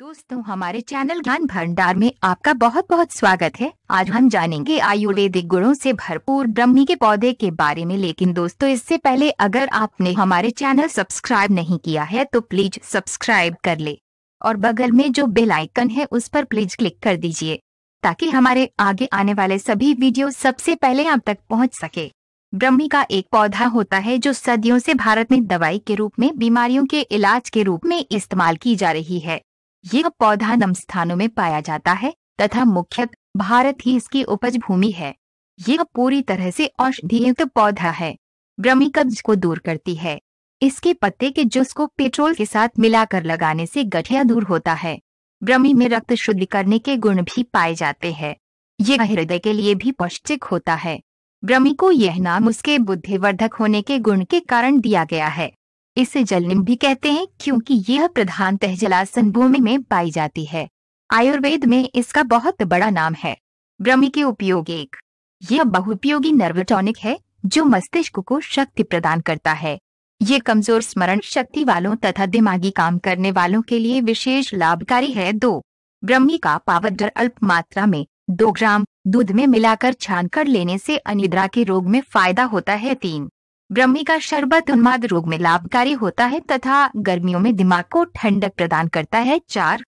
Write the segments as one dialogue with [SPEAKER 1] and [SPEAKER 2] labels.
[SPEAKER 1] दोस्तों हमारे चैनल ज्ञान भंडार में आपका बहुत बहुत स्वागत है आज हम जानेंगे आयुर्वेदिक गुणों से भरपूर ब्रह्मी के पौधे के बारे में लेकिन दोस्तों इससे पहले अगर आपने हमारे चैनल सब्सक्राइब नहीं किया है तो प्लीज सब्सक्राइब कर ले और बगल में जो बेल आइकन है उस पर प्लीज क्लिक कर दीजिए ताकि हमारे आगे आने वाले सभी वीडियो सबसे पहले आप तक पहुँच सके ब्रह्मी का एक पौधा होता है जो सदियों से भारत में दवाई के रूप में बीमारियों के इलाज के रूप में इस्तेमाल की जा रही है यह पौधा नम स्थानों में पाया जाता है तथा मुख्यतः भारत ही इसकी उपज भूमि है यह पूरी तरह से औषधियुक्त पौधा है ब्रमी कब्ज को दूर करती है इसके पत्ते के जूस को पेट्रोल के साथ मिलाकर लगाने से गठिया दूर होता है ब्रमी में रक्त शुद्ध करने के गुण भी पाए जाते हैं यह हृदय के लिए भी पौष्टिक होता है ब्रमी को यह नाम उसके बुद्धिवर्धक होने के गुण के कारण दिया गया है इसे जलनिम भी कहते हैं क्योंकि यह प्रधान तहजलासन भूमि में पाई जाती है आयुर्वेद में इसका बहुत बड़ा नाम है ब्रह्मी के उपयोग एक यह बहुपयोगी नर्वटॉनिक है जो मस्तिष्क को शक्ति प्रदान करता है ये कमजोर स्मरण शक्ति वालों तथा दिमागी काम करने वालों के लिए विशेष लाभकारी है दो ब्रह्मी का पावडर अल्प मात्रा में दो ग्राम दूध में मिलाकर छान कर लेने से अनिद्रा के रोग में फायदा होता है तीन ब्रह्मी का शरबत उन्माद रोग में लाभकारी होता है तथा गर्मियों में दिमाग को ठंडक प्रदान करता है चार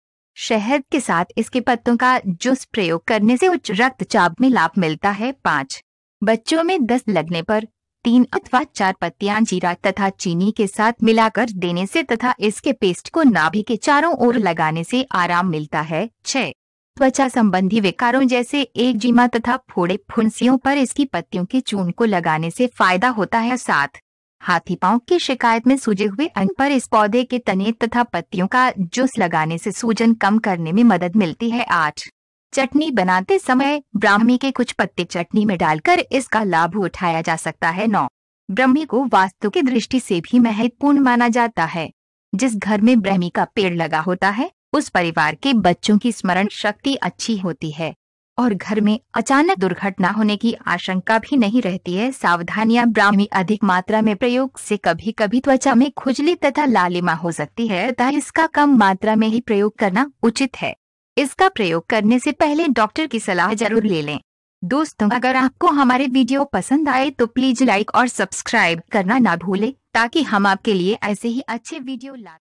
[SPEAKER 1] शहद के साथ इसके पत्तों का जूस प्रयोग करने से उच्च रक्तचाप में लाभ मिलता है पाँच बच्चों में दस्त लगने पर तीन अथवा चार पत्तियां जीरा तथा चीनी के साथ मिलाकर देने से तथा इसके पेस्ट को नाभि के चारों ओर लगाने से आराम मिलता है छह त्वचा संबंधी विकारों जैसे एक जीमा तथा फोड़े फुंसियों पर इसकी पत्तियों के चून को लगाने से फायदा होता है साथ हाथी पाँव की शिकायत में सूजे हुए अंग पर इस पौधे के तने तथा पत्तियों का जूस लगाने से सूजन कम करने में मदद मिलती है आठ चटनी बनाते समय ब्राह्मी के कुछ पत्ते चटनी में डालकर इसका लाभ उठाया जा सकता है नौ ब्रह्मी को वास्तु की दृष्टि से भी महत्वपूर्ण माना जाता है जिस घर में ब्रह्मी का पेड़ लगा होता है उस परिवार के बच्चों की स्मरण शक्ति अच्छी होती है और घर में अचानक दुर्घटना होने की आशंका भी नहीं रहती है सावधानियां ब्राह्मी अधिक मात्रा में प्रयोग से कभी कभी त्वचा में खुजली तथा लालिमा हो सकती है तथा इसका कम मात्रा में ही प्रयोग करना उचित है इसका प्रयोग करने से पहले डॉक्टर की सलाह जरूर ले लें दोस्तों अगर आपको हमारे वीडियो पसंद आए तो प्लीज लाइक और सब्सक्राइब करना ना भूले ताकि हम आपके लिए ऐसे ही अच्छे वीडियो ला